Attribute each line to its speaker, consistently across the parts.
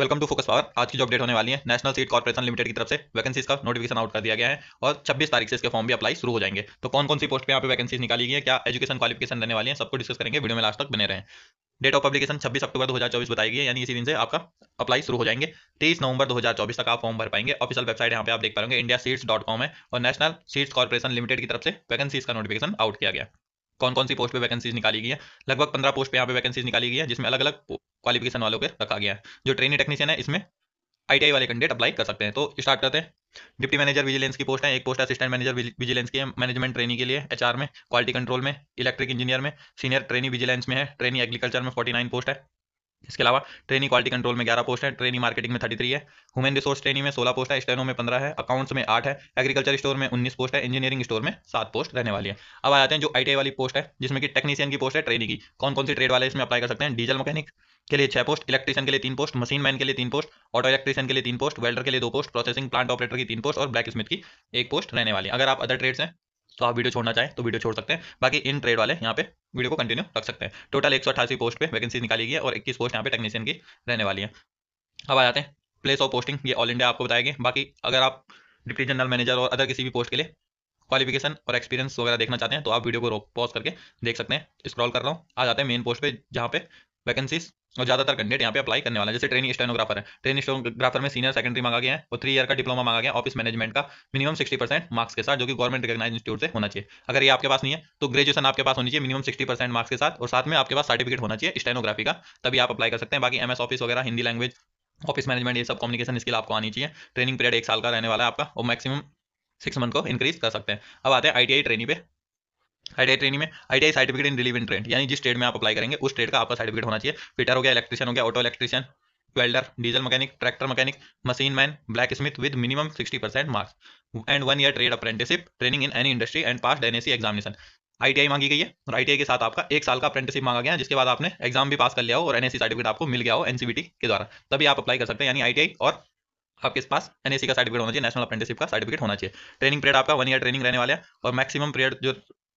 Speaker 1: welcome to focus power आज की जो अपडेट होने वाली है नेशनल सीट कॉर्पोरेशन लिमिटेड की तरफ से वैकेंसीज का नोटिफिकेशन आउट कर दिया गया है और 26 तारीख से इसके फॉर्म भी अप्लाई शुरू हो जाएंगे तो कौन कौन सी पोस्ट पे यहाँ पे वैकेंसीज निकाली गई है क्या एजुकेशन क्वालिफिकेशन रहने वाली है सबको डिस्कस करेंगे वीडियो में लास्ट तक बने रहे डेट ऑफ पब्लिकेशन 26 अक्टूबर 2024 बताई गई है यानी इसी दिन से आपका अप्लाई शुरू हो जाएंगे 23 नवंबर 2024 तक आप फॉर्म भर पाएंगे ऑफिशियल वेबसाइट यहाँ पे आप देख पाएंगे इंडिया सीट्स कॉम है और नेशनल सीट्स कॉर्पोरेशन लिमिटेड की तरफ से वैकेंसीज का नोटिफिकेशन आउट किया गया कौन कौन सी पोस्ट पे वैकेंसीज निकाली गई है लगभग पंद्रह पोस्ट पे यहाँ पे वैकेंसीज निकाली गई है जिसमें अलग अलग क्वालिफिकेशन वालों पर रखा गया है जो ट्रेनिंग टेक्नीशियन है इसमें आईटीआई वाले कैंडिडेट अप्लाई कर सकते हैं तो स्टार्ट करते हैं डिप्टी मैनेजर विजिलेंस की पोस्ट है एक पोस्ट असिस्टेंट मैनेजर विजिलेंस की मैनेजमेंट ट्रेनिंग के लिए एचआर में क्वालिटी कंट्रोल में इलेक्ट्रिक इंजीनियर में सीनियर ट्रेनी विजिलेंस में है ट्रेनी एग्रीकल्चर में 49 पोस्ट है इसके अलावा ट्रेनिंग क्वालिटी कंट्रोल में ग्यारह पोस्ट है ट्रेनिंग मार्केटिंग में थर्टी थ्री है ह्यूमन रिसोर्स ट्रेनिंग में सोलह पोस्ट है स्टेनो में पंद्रह है अकाउंट्स में आठ है एग्रीकल्चर स्टोर में उन्नीस पोस्ट है इंजीनियरिंग स्टोर में सात पोस्ट रहने वाली है अब आ जाते हैं जो आई वाली पोस्ट है जिसमें कि टेक्नीशियन की पोस्ट है ट्रेनिंग की कौन कौन सी ट्रेड वाले इसमें अप्लाई कर सकते हैं डीजल मैकेनिक के लिए छह पोस्ट इलेक्ट्रीशियन के लिए तीन पोस्ट मशीन मैन के लिए तीन पोस्ट ऑटो इलेक्ट्रीशियन के लिए तीन पोस्ट वेल्डर के लिए दो पोस्ट प्रोसेसिंग प्लांट ऑपरेटर की तीन पोस्ट और ब्लैक स्मिथ की एक पोस्ट रहने वाली है अगर आप अदर ट्रेड्स हैं तो आप वीडियो छोड़ना चाहें तो वीडियो छोड़ सकते हैं बाकी इन ट्रेड वाले यहाँ पे वीडियो को कंटिन्यू रख सकते हैं टोटल एक पोस्ट पे वैकेंसी निकाली गई है और इक्कीस पोस्ट यहाँ पे टेक्नीशियन की रहने वाली है अब आ जाते हैं प्लेस ऑफ पोस्टिंग ये ऑल इंडिया आपको बताएंगे बाकी अगर आप डिप्टी जनरल मैनेजर और अदर किसी भी पोस्ट के लिए क्वालिफिकेशन और एक्सपीरियंस वगैरह देखना चाहते हैं तो आप वीडियो को पॉज करके देख सकते हैं स्क्रॉल कर रहा हूँ आ जाते हैं मेन पोस्ट पे जहाँ पे वैकेंसीज और ज्यादातर कैंडिडेट यहाँ पे अप्लाई करने वाला है जैसे ट्रेनिंग स्टेनोग्राफर है ट्रेनिंग स्टेनोग्राफर में सीनियर सेकेंडरी मांगा गया है और थ्री ईयर का डिप्लोमा मांगा गया ऑफिस मैनेजमेंट का मिनिमम सिक्सटी परसेंट मार्क्स के साथ जो कि गवर्नमेंट रिकग्नाइज इंस्टीट्यूट से होना चाहिए अगर ये आपके पास नहीं है तो ग्रेजुएशन आपके पास होनी चाहिए मिनिमम सिक्सटी परसेंट मार्क्स के साथ और साथ में आपके पास सर्टिफिकेट होना चाहिए स्टेनोग्राफी का तभी आप अप्लाई कर सकते हैं बाकी एमएस ऑफिस वगैरह हिंदी लैंग्वेज ऑफिस मैनेजमेंट ये सब कम्युनिकेशन स्किल आपको आनी चाहिए ट्रेनिंग पीरियड एक साल का रहने वाला है आपका और मैक्सिमम सिक्स मंथ को इंक्रीज कर सकते हैं अब आते हैं आई ट्रेनिंग पे आईटीआई ट्रेनिंग में आईटीआई सर्टिफिकेट इन रिलीव इन ट्रेंड यानी जिस ट्रेड में आप अप्लाई करेंगे उस ट्रेड का आपका सर्टिफिकेट होना चाहिए फिटर हो गया इलेक्ट्रिशियन हो गया auto electrician welder diesel mechanic tractor mechanic machine man blacksmith with minimum sixty percent marks and one year trade apprenticeship training in any industry and pass NAC examination ITI मांगी गई है और ITI के साथ आपका एक साल का अप्रेंटिसिप मांगा गया है जिसके बाद आपने एग्जाम भी पास कर लिया हो और एनएससी सर्टिफिकेट आपको मिल गया हो एनसीबीटी के द्वारा तभी आप अप्लाई कर सकते हैं यानी आईटीआई और आपके पास एनएससी का सर्टिफिकेट होना चाहिए नेशनल अप्रेंटिसिप का सर्टिफिकेट होना चाहिए ट्रेनिंग पीरियड आपका वन ईयर ट्रेनिंग रहने वाला है और मैक्सिमम पीरियड जो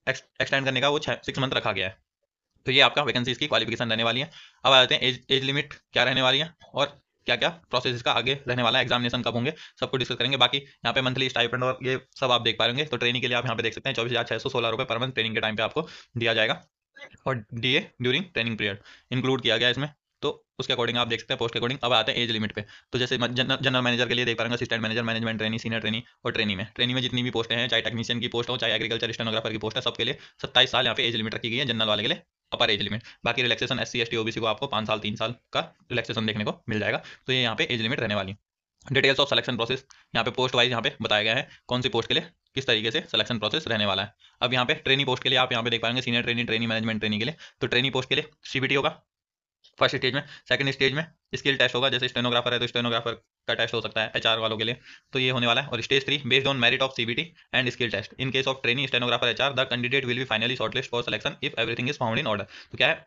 Speaker 1: एक्सटेंड करने का वो सिक्स मंथ रखा गया है तो ये आपका वैकेंसीज की क्वालिफिकेशन रहने वाली है अब आ जाते हैं एज लिमिट क्या रहने वाली है और क्या क्या प्रोसेस इसका आगे रहने वाला है एग्जामिनेशन कब होंगे सबको डिस्कस करेंगे बाकी यहाँ पे मंथली स्टाइपेंड और ये सब आप देख पाएंगे तो ट्रेनिंग के लिए आप यहाँ पे देख सकते हैं चौबीस हज़ार छः सौ सोलह रुपये पर मंथ ट्रेनिंग के टाइम पे आपको दिया जाएगा और D A during training period include किया गया इसमें तो उसके अकॉर्डिंग आप देख सकते हैं पोस्ट के अकॉर्डिंग अब आते हैं एज लिमिट पे तो जैसे जनरल मैनेजर के लिए देख पाएंगे assistant manager management training senior training और ट्रेनिंग में ट्रेनिंग में जितनी भी पोस्ट हैं चाहे टेक्नीशियन की पोस्ट हो चाहे एग्रीकल्चर स्टेनोग्राफर की पोस्ट है सबके लिए सत्ताईस साल यहाँ पे एज लिमिट रखी गई है जनरल वाले के लिए अपर एज लिमिट बाकी relaxation S C S T OBC को आपको पांच साल तीन साल का रिलेक्सेशन देखने को मिल जाएगा तो ये यहाँ पे एज लिमिट रहने वाली डिटेल्स ऑफ सिलेक्शन प्रोसेस यहाँ पे पोस्ट वाइज यहाँ पे बताया गया है कौन सी पोस्ट के लिए किस तरीके से सिलेक्शन प्रोसेस रहने वाला है अब यहाँ पे ट्रेनी पोस्ट के लिए आप यहाँ पे देख पाएंगे senior training training management training के लिए तो ट्रेनी पोस्ट के लिए सीबीटी होगा फर्स्ट स्टेज में सेकंड स्टेज में स्किल टेस्ट होगा जैसे स्टेनोग्राफर है तो स्टेनोग्राफर का टेस्ट हो सकता है एच वालों के लिए तो ये होने वाला है और stage three based on merit of CBT and skill test in case of training stenographer H the candidate will be finally shortlist for selection if everything is found in order तो क्या है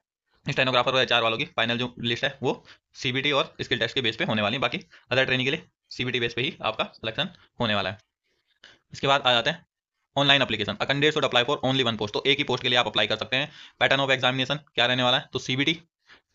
Speaker 1: स्टेनोग्राफर और HR वालों की final जो list है वो CBT और स्किल टेस्ट के बेस पे होने वाली है बाकी अदर ट्रेनिंग के लिए सीबीटी बेस पे ही आपका सिलेक्शन होने वाला है इसके बाद आ जाते हैं online application uh should apply for only one post तो एक ही पोस्ट के लिए आप अप्लाई कर सकते हैं पैटर्न ऑफ एग्जामिनेशन क्या रहने वाला है तो सीबीटी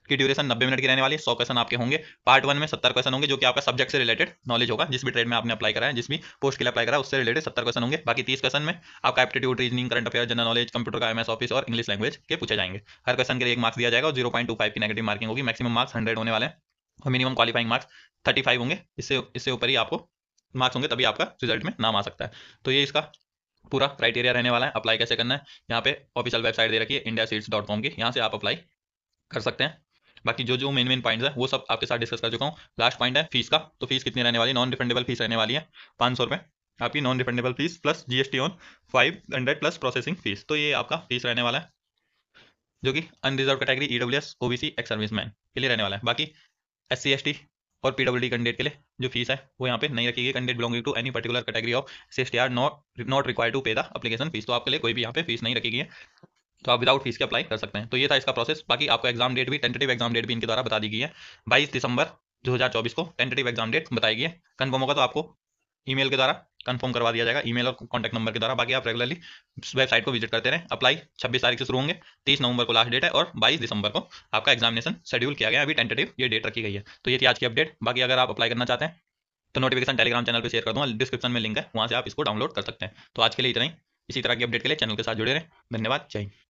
Speaker 1: की ड्यूरेशन 90 मिनट की रहने वाली है 100 क्वेश्चन आपके होंगे पार्ट वन में 70 क्वेश्चन होंगे जो कि आपका सब्जेक्ट से रिलेटेड नॉलेज होगा जिस भी ट्रेड में आपने अप्लाई कराया है जिस भी पोस्ट के लिए अप्लाई करा उससे रिलेटेड 70 क्वेश्चन होंगे बाकी 30 क्वेश्चन में आपका aptitude reasoning current affair general knowledge computer का एमएस ऑफिस और इंग्लिश लैंग्वेज के पूछे जाएंगे हर क्वेश्चन के लिए एक मार्क्स दिया जाएगा जीरो पॉइंट की नेगेटिव मार्किंग होगी मैक्सिमम मार्क्स हंड्रेड होने वाले और minimum qualifying marks thirty five होंगे इससे इससे ऊपर ही आपको मार्क्स होंगे तभी आपका रिजल्ट में नाम आ सकता है तो ये इसका पूरा क्राइटेरिया रहने वाला है अप्लाई कैसे करना है यहाँ पे ऑफिशियल वेबसाइट दे रखी है इंडिया सीट्स डॉट कॉम की यहाँ से आप अप्लाई कर सकते हैं बाकी जो जो मेन मेन पॉइंट है वो सब आपके साथ डिस्कस कर चुका हूँ लास्ट पॉइंट है फीस का तो फीस कितनी रहने वाली नॉन रिफंडेबल फीस रहने वाली है पांच सौ रुपए आपकी non refundable fees plus GST on five hundred plus processing fees तो ये आपका फीस रहने वाला है जो कि unreserved category EWS OBC ex service man के लिए रहने वाला है बाकी एस सी एस टी और पीडब्ल्यूडी डी कैंडिडेट के लिए जो फीस है वो यहाँ पे नहीं रखी गई candidate belonging to any particular category of C S T are not not require to pay the application fees तो आपके लिए कोई भी यहाँ पे फीस नहीं रखी गई है तो आप विदाउट फीस के अप्लाई कर सकते हैं तो ये था इसका प्रोसेस बाकी आपको एग्जाम डेट भी टेंटेटिव एग्जाम डेट भी इनके द्वारा बता दी गई है बाईस दिसंबर चौबीस को टेंटेटिव एग्जाम डेट बताई गई है कन्फर्म होगा तो आपको ईमेल के द्वारा कंफर्म करवा दिया जाएगा ईमेल और कॉन्टैक्ट नंबर के द्वारा बाकी आप रेगुलरली वेबसाइट को विजिट करते रहें अप्लाई 26 तारीख से शुरू होंगे 30 नवंबर को लास्ट डेट है और 22 दिसंबर को आपका एग्जामिनेशन शेड्यूल किया गया अभी टेंटेटिव ये डेट रखी गई है तो ये थी आज की अपडेट बाकी अगर आप अप्लाई करना चाहते हैं तो नोटिफिकेशन टेलीग्राम चैनल पर शेयर कर दूँगा डिस्क्रिप्शन में लिंक है वहाँ से आप इसको डाउनलोड कर सकते हैं तो आज के लिए इतना ही इसी तरह की अपडेट के लिए चैनल के साथ जुड़े रहें धन्यवाद जय